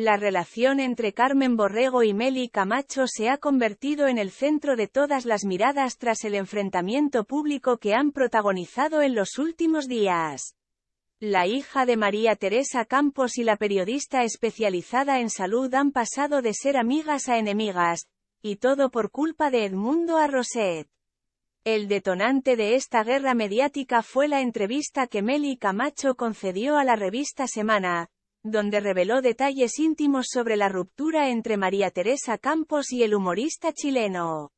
La relación entre Carmen Borrego y Meli Camacho se ha convertido en el centro de todas las miradas tras el enfrentamiento público que han protagonizado en los últimos días. La hija de María Teresa Campos y la periodista especializada en salud han pasado de ser amigas a enemigas, y todo por culpa de Edmundo Arroset. El detonante de esta guerra mediática fue la entrevista que Meli Camacho concedió a la revista Semana, donde reveló detalles íntimos sobre la ruptura entre María Teresa Campos y el humorista chileno.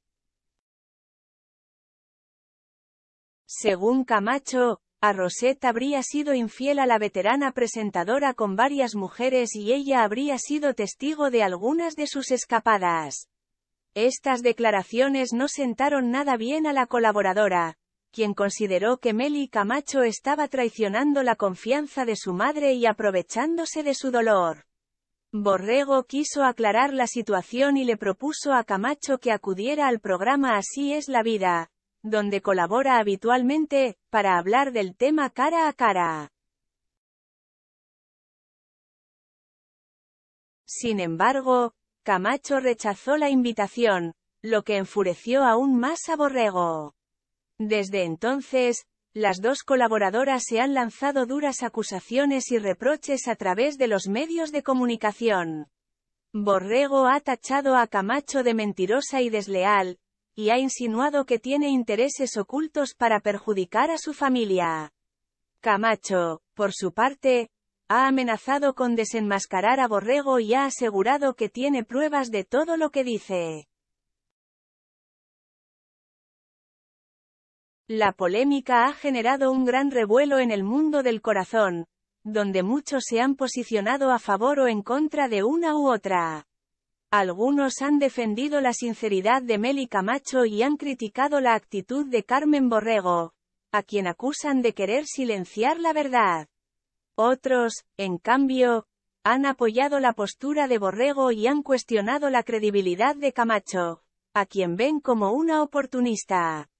Según Camacho, a Rosette habría sido infiel a la veterana presentadora con varias mujeres y ella habría sido testigo de algunas de sus escapadas. Estas declaraciones no sentaron nada bien a la colaboradora, quien consideró que Meli Camacho estaba traicionando la confianza de su madre y aprovechándose de su dolor. Borrego quiso aclarar la situación y le propuso a Camacho que acudiera al programa Así es la vida, donde colabora habitualmente, para hablar del tema cara a cara. Sin embargo, Camacho rechazó la invitación, lo que enfureció aún más a Borrego. Desde entonces, las dos colaboradoras se han lanzado duras acusaciones y reproches a través de los medios de comunicación. Borrego ha tachado a Camacho de mentirosa y desleal, y ha insinuado que tiene intereses ocultos para perjudicar a su familia. Camacho, por su parte, ha amenazado con desenmascarar a Borrego y ha asegurado que tiene pruebas de todo lo que dice. La polémica ha generado un gran revuelo en el mundo del corazón, donde muchos se han posicionado a favor o en contra de una u otra. Algunos han defendido la sinceridad de Meli Camacho y han criticado la actitud de Carmen Borrego, a quien acusan de querer silenciar la verdad. Otros, en cambio, han apoyado la postura de Borrego y han cuestionado la credibilidad de Camacho, a quien ven como una oportunista.